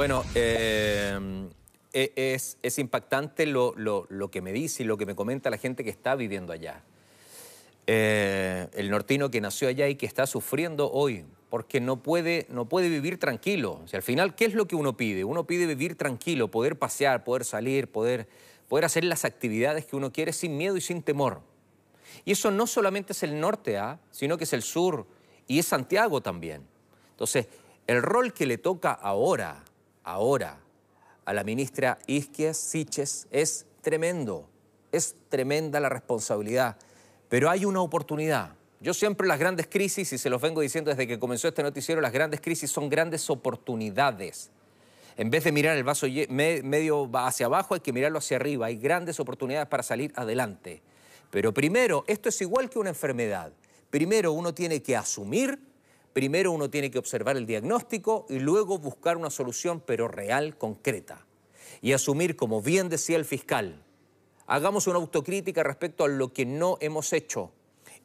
Bueno, em, e, es, impactante lo, que me dice y lo que me comenta la gente que está viviendo allá. Eh, el nortino que nació allá y que está sufriendo hoy, porque no puede, no puede vivir tranquilo. al final, ¿qué es lo que uno pide? Uno pide vivir tranquilo, poder pasear, poder salir, poder, poder hacer las actividades que uno quiere sin miedo y sin temor. Y eso no solamente es el norte, ¿ah? sino que es el sur y es Santiago también. Entonces, el rol que le toca ahora ahora a la ministra Isquies, Siches es tremendo, es tremenda la responsabilidad, pero hay una oportunidad. Yo siempre las grandes crisis, y se los vengo diciendo desde que comenzó este noticiero, las grandes crisis son grandes oportunidades. En vez de mirar el vaso medio hacia abajo, hay que mirarlo hacia arriba. Hay grandes oportunidades para salir adelante. Pero primero, esto es igual que una enfermedad. Primero uno tiene que asumir Primero uno tiene que observar el diagnóstico y luego buscar una solución, pero real, concreta. Y asumir, como bien decía el fiscal, hagamos una autocrítica respecto a lo que no hemos hecho.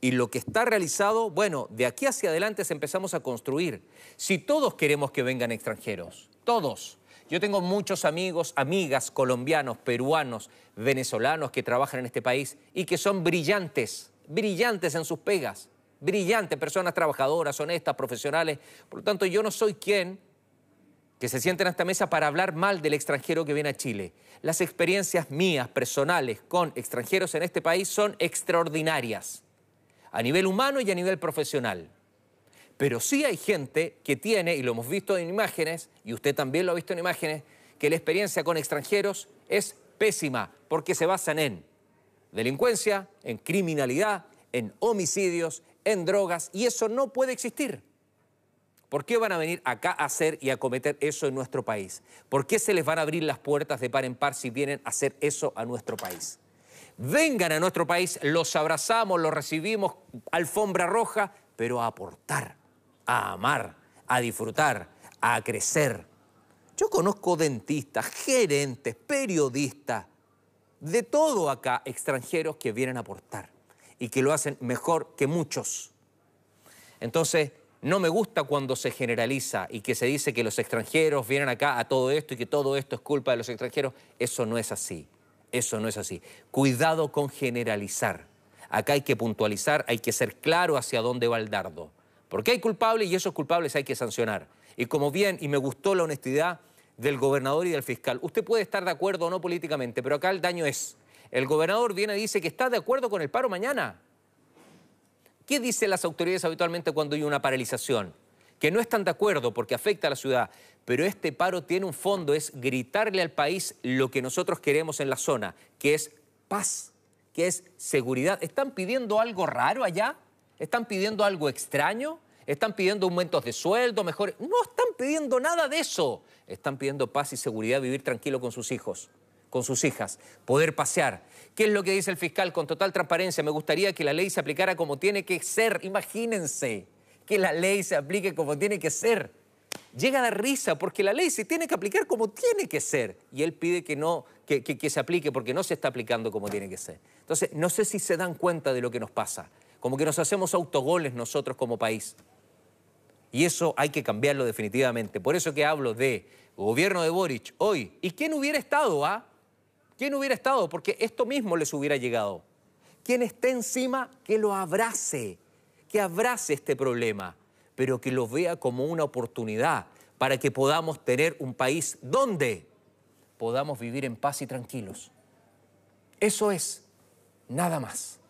Y lo que está realizado, bueno, de aquí hacia adelante se empezamos a construir. Si todos queremos que vengan extranjeros, todos. Yo tengo muchos amigos, amigas colombianos, peruanos, venezolanos que trabajan en este país y que son brillantes, brillantes en sus pegas brillantes, personas trabajadoras, honestas, profesionales. Por lo tanto, yo no soy quien que se siente en esta mesa para hablar mal del extranjero que viene a Chile. Las experiencias mías, personales, con extranjeros en este país son extraordinarias, a nivel humano y a nivel profesional. Pero sí hay gente que tiene, y lo hemos visto en imágenes, y usted también lo ha visto en imágenes, que la experiencia con extranjeros es pésima, porque se basan en delincuencia, en criminalidad, en homicidios, en drogas, y eso no puede existir. ¿Por qué van a venir acá a hacer y a cometer eso en nuestro país? ¿Por qué se les van a abrir las puertas de par en par si vienen a hacer eso a nuestro país? Vengan a nuestro país, los abrazamos, los recibimos, alfombra roja, pero a aportar, a amar, a disfrutar, a crecer. Yo conozco dentistas, gerentes, periodistas, de todo acá, extranjeros que vienen a aportar y que lo hacen mejor que muchos. Entonces, no me gusta cuando se generaliza y que se dice que los extranjeros vienen acá a todo esto y que todo esto es culpa de los extranjeros. Eso no es así. Eso no es así. Cuidado con generalizar. Acá hay que puntualizar, hay que ser claro hacia dónde va el dardo. Porque hay culpables y esos culpables hay que sancionar. Y como bien, y me gustó la honestidad del gobernador y del fiscal, usted puede estar de acuerdo o no políticamente, pero acá el daño es el gobernador viene y dice que está de acuerdo con el paro mañana. ¿Qué dicen las autoridades habitualmente cuando hay una paralización? Que no están de acuerdo porque afecta a la ciudad, pero este paro tiene un fondo, es gritarle al país lo que nosotros queremos en la zona, que es paz, que es seguridad. ¿Están pidiendo algo raro allá? ¿Están pidiendo algo extraño? ¿Están pidiendo aumentos de sueldo, mejor? No están pidiendo nada de eso. Están pidiendo paz y seguridad, vivir tranquilo con sus hijos con sus hijas, poder pasear. ¿Qué es lo que dice el fiscal con total transparencia? Me gustaría que la ley se aplicara como tiene que ser. Imagínense que la ley se aplique como tiene que ser. Llega a dar risa porque la ley se tiene que aplicar como tiene que ser. Y él pide que no, que, se aplique porque no se está aplicando como tiene que ser. Entonces, no sé si se dan cuenta de lo que nos pasa. Como que nos hacemos autogoles nosotros como país. Y eso hay que cambiarlo definitivamente. Por eso que hablo de gobierno de Boric hoy. ¿Y quién hubiera estado, a ah? ¿Quién hubiera estado? Porque esto mismo les hubiera llegado. Quien esté encima, que lo abrace, que abrace este problema, pero que lo vea como una oportunidad para que podamos tener un país donde podamos vivir en paz y tranquilos. Eso es, nada más.